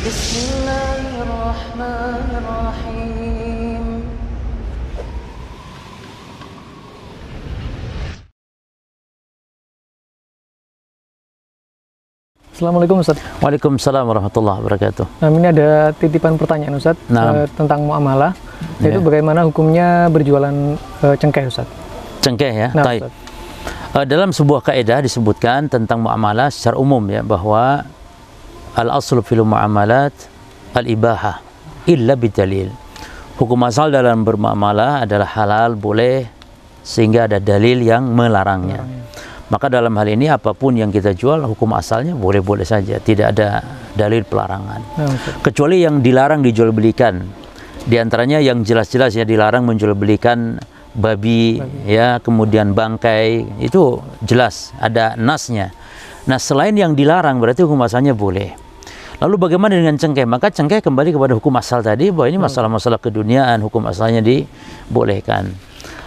Bismillahirrahmanirrahim. Assalamualaikum Ustaz. Waalaikumsalam warahmatullahi wabarakatuh. Nah, ini ada titipan pertanyaan Ustaz nah. e, tentang muamalah, ya. yaitu yeah. bagaimana hukumnya berjualan e, cengkeh Ustaz? Cengkeh ya. Nah, Ustaz. E, dalam sebuah kaidah disebutkan tentang muamalah secara umum ya bahwa al-aslu fil muamalat al-ibahah illa bidalil. Hukum asal dalam bermuamalah adalah halal, boleh sehingga ada dalil yang melarangnya. Maka dalam hal ini apapun yang kita jual hukum asalnya boleh-boleh saja, tidak ada dalil pelarangan. Ya, Kecuali yang dilarang dijual belikan. Di antaranya yang jelas-jelas ya dilarang menjual belikan babi, babi ya kemudian bangkai itu jelas ada nasnya nah selain yang dilarang berarti hukum asalnya boleh Lalu bagaimana dengan cengkeh? Maka cengkeh kembali kepada hukum asal tadi bahwa ini hmm. masalah-masalah keduniaan, hukum asalnya dibolehkan.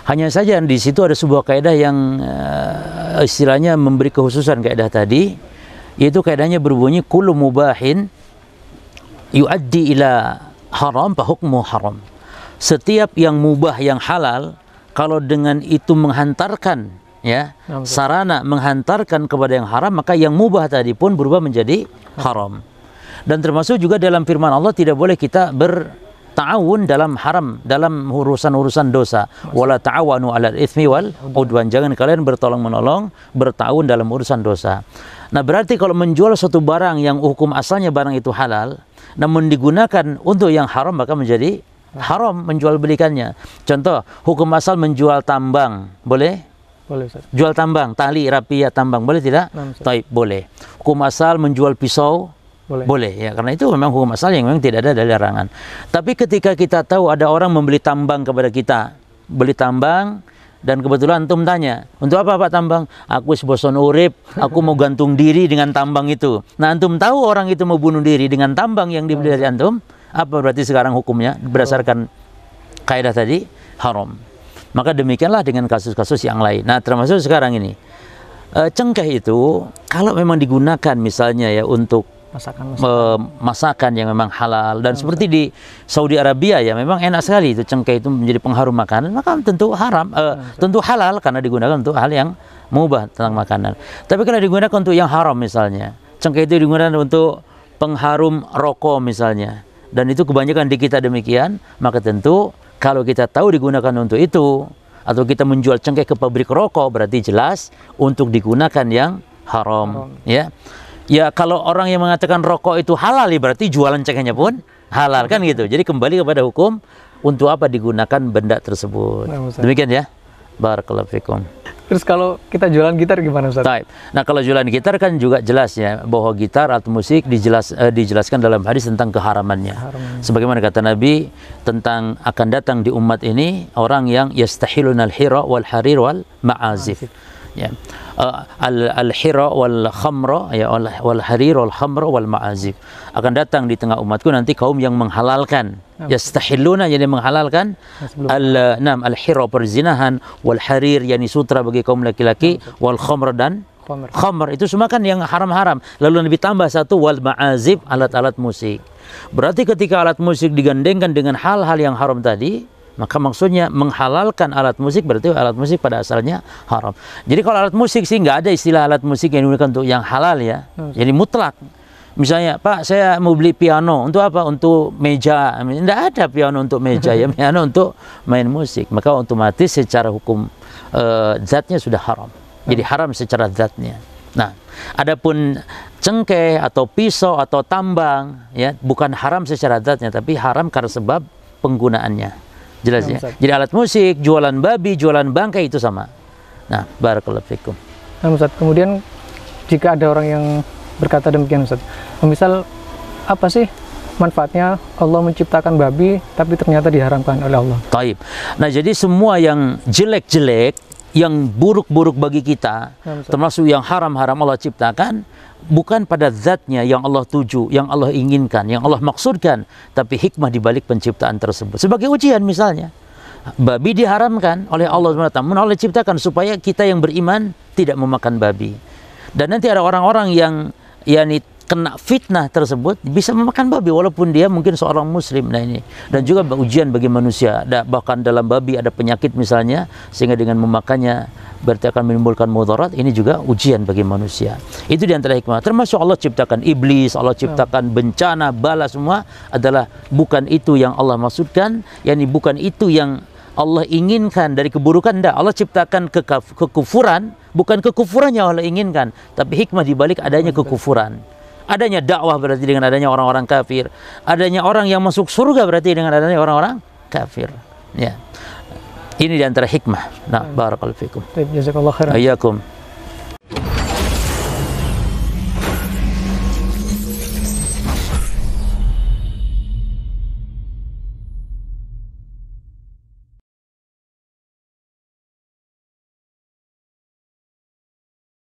Hanya saja di situ ada sebuah kaidah yang uh, istilahnya memberi kehususan kaidah tadi, yaitu kaidahnya berbunyi kullu mubahin yuaddi ila haram fa hukmu haram. Setiap yang mubah yang halal kalau dengan itu menghantarkan ya nah, sarana menghantarkan kepada yang haram maka yang mubah tadi pun berubah menjadi haram. Dan termasuk juga dalam firman Allah tidak boleh kita ber ta'awun dalam haram dalam urusan-urusan dosa wala ta'awanu 'alal itsmi wal udwan jangan kalian bertolong menolong bertahun dalam urusan dosa nah berarti kalau menjual suatu barang yang hukum asalnya barang itu halal namun digunakan untuk yang haram maka menjadi haram menjual belikannya contoh hukum asal menjual tambang boleh boleh Ustaz. Jual tambang, tali, rapia, ya, tambang boleh tidak? Nah, Taib boleh. Hukum asal menjual pisau boleh. boleh ya karena itu memang hukum asal yang memang tidak ada dari larangan tapi ketika kita tahu ada orang membeli tambang kepada kita beli tambang dan kebetulan antum tanya, untuk apa Pak tambang? Aku bosan urip, aku mau gantung diri dengan tambang itu. Nah antum tahu orang itu mau bunuh diri dengan tambang yang dibeli dari antum, apa berarti sekarang hukumnya berdasarkan kaidah tadi haram. Maka demikianlah dengan kasus-kasus yang lain. Nah termasuk sekarang ini, eh, cengkeh itu kalau memang digunakan misalnya ya untuk masakan masakan, masakan yang memang halal dan seperti di Saudi Arabia ya memang enak sekali itu cengkeh itu menjadi pengharum makanan maka tentu haram uh, tentu halal karena digunakan untuk hal yang mubah tentang makanan tapi kalau digunakan untuk yang haram misalnya cengkeh itu digunakan untuk pengharum rokok misalnya dan itu kebanyakan di kita demikian maka tentu kalau kita tahu digunakan untuk itu atau kita menjual cengkeh ke pabrik rokok berarti jelas untuk digunakan yang haram, haram. ya ya kalau orang yang mengatakan rokok itu halal ya berarti jualan cengkehnya pun halal kan gitu. Jadi kembali kepada hukum untuk apa digunakan benda tersebut. Nah, Demikian ya. barakalafikum. Terus kalau kita jualan gitar gimana Ustaz? Taip. Nah, kalau jualan gitar kan juga jelas ya bahwa gitar atau musik dijelas eh, dijelaskan dalam hadis tentang keharamannya. Haram. Sebagaimana kata Nabi tentang akan datang di umat ini orang yang al hira wal harir wal ma'azif ya eh, al al hira wal khamra ya wal harir wal khamra wal ma'azib akan datang di tengah umatku nanti kaum yang menghalalkan yastahilluna jadi menghalalkan ya, al nam al hira perzinahan wal harir yakni sutra bagi kaum laki-laki wal khamra dan khamr itu semua kan yang haram-haram lalu Nabi tambah satu wal ma'azib alat-alat musik berarti ketika alat musik digandengkan dengan hal-hal yang haram tadi maka maksudnya menghalalkan alat musik berarti alat musik pada asalnya haram. Jadi kalau alat musik sih nggak ada istilah alat musik yang digunakan untuk yang halal ya. Hmm. Jadi mutlak. Misalnya, Pak, saya mau beli piano. Untuk apa? Untuk meja. Tidak ada piano untuk meja ya. Piano untuk main musik. Maka otomatis secara hukum uh, zatnya sudah haram. Jadi hmm. haram secara zatnya. Nah, adapun cengkeh atau pisau atau tambang ya bukan haram secara zatnya tapi haram karena sebab penggunaannya. Jelas ya. Jadi alat musik, jualan babi, jualan bangkai itu sama. Nah, barakalafikum. Ustaz, kemudian jika ada orang yang berkata demikian Ustaz, misal apa sih manfaatnya Allah menciptakan babi tapi ternyata diharamkan oleh Allah. Taib. Nah, jadi semua yang jelek-jelek yang buruk-buruk bagi kita, termasuk yang haram-haram Allah ciptakan, bukan pada zatnya yang Allah tuju, yang Allah inginkan, yang Allah maksudkan, tapi hikmah di balik penciptaan tersebut. Sebagai ujian misalnya, babi diharamkan oleh Allah SWT, Allah ciptakan supaya kita yang beriman tidak memakan babi. Dan nanti ada orang-orang yang yakni kena fitnah tersebut bisa memakan babi walaupun dia mungkin seorang muslim nah ini dan juga ujian bagi manusia ada, bahkan dalam babi ada penyakit misalnya sehingga dengan memakannya berarti akan menimbulkan mudarat ini juga ujian bagi manusia itu di antara hikmah termasuk Allah ciptakan iblis Allah ciptakan bencana bala semua adalah bukan itu yang Allah maksudkan yakni bukan itu yang Allah inginkan dari keburukan enggak Allah ciptakan kekufuran bukan kekufurannya Allah inginkan tapi hikmah dibalik adanya kekufuran Adanya dakwah berarti dengan adanya orang-orang kafir. Adanya orang yang masuk surga berarti dengan adanya orang-orang kafir. Ya. Ini diantara hikmah. Nah, barakallahu fikum.